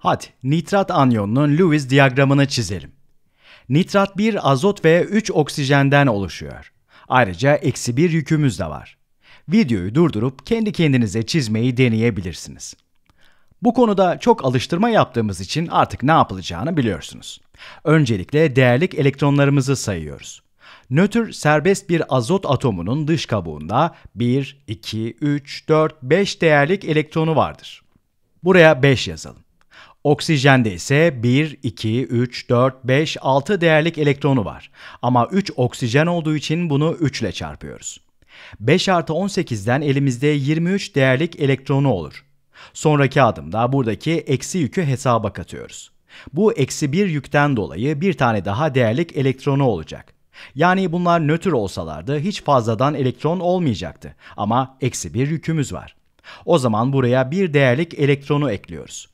Hadi nitrat anyonunun Lewis diyagramını çizelim. Nitrat bir azot ve 3 oksijenden oluşuyor. Ayrıca eksi bir yükümüz de var. Videoyu durdurup kendi kendinize çizmeyi deneyebilirsiniz. Bu konuda çok alıştırma yaptığımız için artık ne yapılacağını biliyorsunuz. Öncelikle değerlik elektronlarımızı sayıyoruz. Nötr serbest bir azot atomunun dış kabuğunda 1, 2, 3, 4, 5 değerlik elektronu vardır. Buraya 5 yazalım. Oksijende ise 1, 2, 3, 4, 5, 6 değerlik elektronu var. Ama 3 oksijen olduğu için bunu 3 ile çarpıyoruz. 5 artı 18'den elimizde 23 değerlik elektronu olur. Sonraki adımda buradaki eksi yükü hesaba katıyoruz. Bu eksi 1 yükten dolayı bir tane daha değerlik elektronu olacak. Yani bunlar nötr olsalardı hiç fazladan elektron olmayacaktı ama eksi 1 yükümüz var. O zaman buraya bir değerlik elektronu ekliyoruz.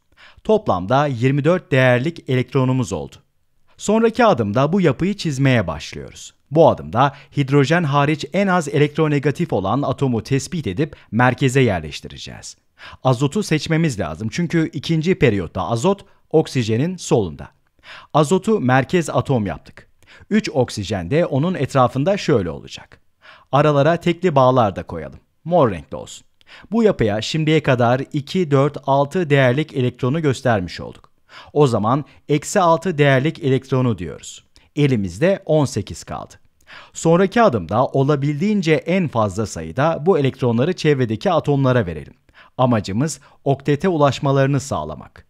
Toplamda 24 değerlik elektronumuz oldu. Sonraki adımda bu yapıyı çizmeye başlıyoruz. Bu adımda hidrojen hariç en az elektronegatif olan atomu tespit edip merkeze yerleştireceğiz. Azotu seçmemiz lazım çünkü ikinci periyotta azot oksijenin solunda. Azotu merkez atom yaptık. 3 oksijen de onun etrafında şöyle olacak. Aralara tekli bağlar da koyalım. Mor renkli olsun. Bu yapıya şimdiye kadar 2, 4, 6 değerlik elektronu göstermiş olduk. O zaman eksi 6 değerlik elektronu diyoruz. Elimizde 18 kaldı. Sonraki adımda olabildiğince en fazla sayıda bu elektronları çevredeki atomlara verelim. Amacımız oktete ulaşmalarını sağlamak.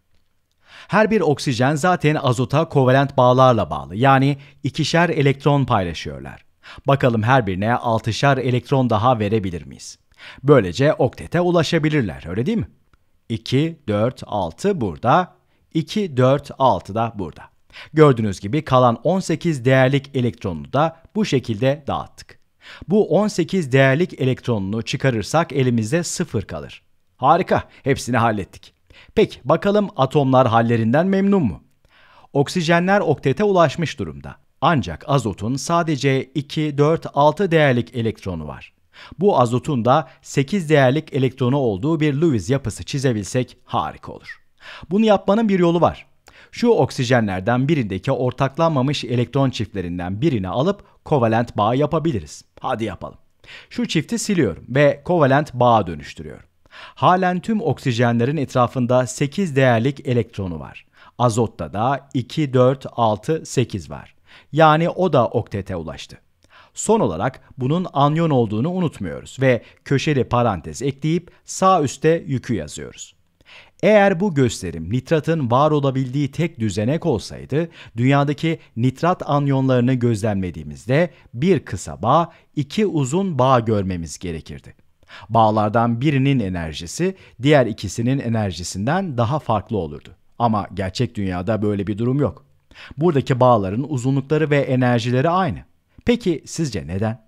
Her bir oksijen zaten azota kovalent bağlarla bağlı yani ikişer elektron paylaşıyorlar. Bakalım her birine altışar elektron daha verebilir miyiz? Böylece oktete ulaşabilirler öyle değil mi? 2, 4, 6 burada, 2, 4, 6 da burada. Gördüğünüz gibi kalan 18 değerlik elektronunu da bu şekilde dağıttık. Bu 18 değerlik elektronunu çıkarırsak elimizde 0 kalır. Harika, hepsini hallettik. Peki bakalım atomlar hallerinden memnun mu? Oksijenler oktete ulaşmış durumda. Ancak azotun sadece 2, 4, 6 değerlik elektronu var. Bu azotun da 8 değerlik elektronu olduğu bir Lewis yapısı çizebilsek harika olur. Bunu yapmanın bir yolu var. Şu oksijenlerden birindeki ortaklanmamış elektron çiftlerinden birini alıp kovalent bağ yapabiliriz. Hadi yapalım. Şu çifti siliyorum ve kovalent bağa dönüştürüyorum. Halen tüm oksijenlerin etrafında 8 değerlik elektronu var. Azotta da 2, 4, 6, 8 var. Yani o da oktete ulaştı. Son olarak bunun anyon olduğunu unutmuyoruz ve köşeli parantez ekleyip sağ üstte yükü yazıyoruz. Eğer bu gösterim nitratın var olabildiği tek düzenek olsaydı, dünyadaki nitrat anyonlarını gözlemlediğimizde bir kısa bağ, iki uzun bağ görmemiz gerekirdi. Bağlardan birinin enerjisi diğer ikisinin enerjisinden daha farklı olurdu. Ama gerçek dünyada böyle bir durum yok. Buradaki bağların uzunlukları ve enerjileri aynı. Peki sizce neden?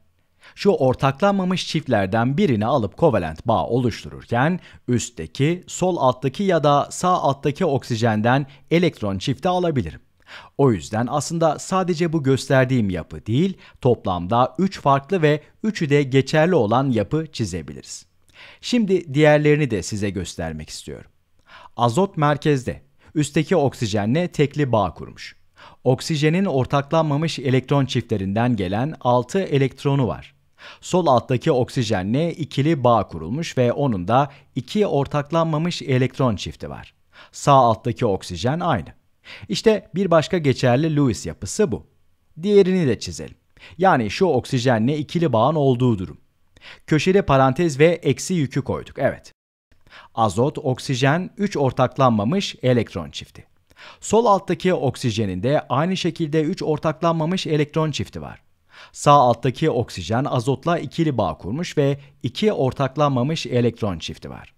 Şu ortaklanmamış çiftlerden birini alıp kovalent bağ oluştururken üstteki, sol alttaki ya da sağ alttaki oksijenden elektron çifti alabilirim. O yüzden aslında sadece bu gösterdiğim yapı değil, toplamda 3 farklı ve 3'ü de geçerli olan yapı çizebiliriz. Şimdi diğerlerini de size göstermek istiyorum. Azot merkezde, üstteki oksijenle tekli bağ kurmuş. Oksijenin ortaklanmamış elektron çiftlerinden gelen 6 elektronu var. Sol alttaki oksijenle ikili bağ kurulmuş ve onun da 2 ortaklanmamış elektron çifti var. Sağ alttaki oksijen aynı. İşte bir başka geçerli Lewis yapısı bu. Diğerini de çizelim. Yani şu oksijenle ikili bağın olduğu durum. Köşeli parantez ve eksi yükü koyduk, evet. Azot, oksijen, 3 ortaklanmamış elektron çifti. Sol alttaki oksijeninde aynı şekilde 3 ortaklanmamış elektron çifti var. Sağ alttaki oksijen azotla ikili bağ kurmuş ve 2 ortaklanmamış elektron çifti var.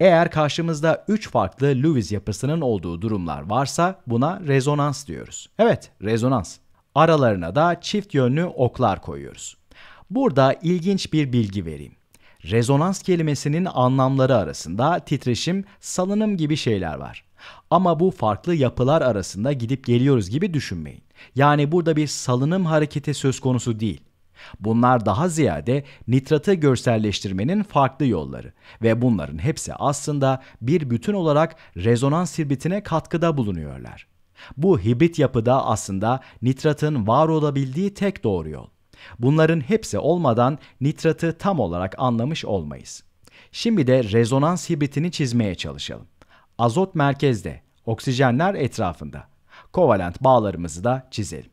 Eğer karşımızda 3 farklı Lewis yapısının olduğu durumlar varsa buna rezonans diyoruz. Evet, rezonans. Aralarına da çift yönlü oklar koyuyoruz. Burada ilginç bir bilgi vereyim. Rezonans kelimesinin anlamları arasında titreşim, salınım gibi şeyler var. Ama bu farklı yapılar arasında gidip geliyoruz gibi düşünmeyin. Yani burada bir salınım hareketi söz konusu değil. Bunlar daha ziyade nitratı görselleştirmenin farklı yolları ve bunların hepsi aslında bir bütün olarak rezonans hibritine katkıda bulunuyorlar. Bu hibrit yapıda aslında nitratın var olabildiği tek doğru yol. Bunların hepsi olmadan nitratı tam olarak anlamış olmayız. Şimdi de rezonans hibritini çizmeye çalışalım azot merkezde, oksijenler etrafında. Kovalent bağlarımızı da çizelim.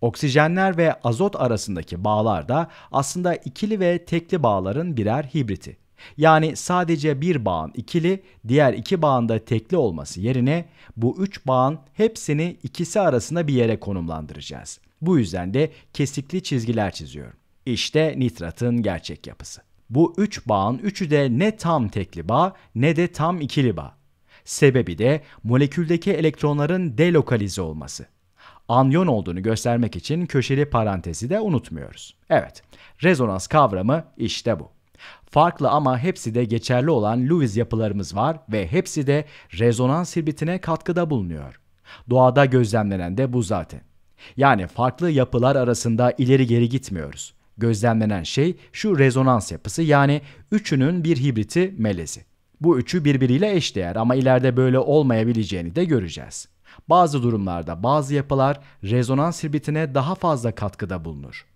Oksijenler ve azot arasındaki bağlar da aslında ikili ve tekli bağların birer hibriti. Yani sadece bir bağın ikili, diğer iki bağın da tekli olması yerine bu üç bağın hepsini ikisi arasında bir yere konumlandıracağız. Bu yüzden de kesikli çizgiler çiziyorum. İşte nitratın gerçek yapısı. Bu üç bağın üçü de ne tam tekli bağ ne de tam ikili bağ. Sebebi de moleküldeki elektronların delokalize olması. Anyon olduğunu göstermek için köşeli parantezi de unutmuyoruz. Evet, rezonans kavramı işte bu. Farklı ama hepsi de geçerli olan Lewis yapılarımız var ve hepsi de rezonans hibritine katkıda bulunuyor. Doğada gözlemlenen de bu zaten. Yani farklı yapılar arasında ileri geri gitmiyoruz. Gözlemlenen şey şu rezonans yapısı yani üçünün bir hibriti melezi. Bu üçü birbiriyle eşdeğer ama ileride böyle olmayabileceğini de göreceğiz. Bazı durumlarda bazı yapılar rezonans hibritine daha fazla katkıda bulunur.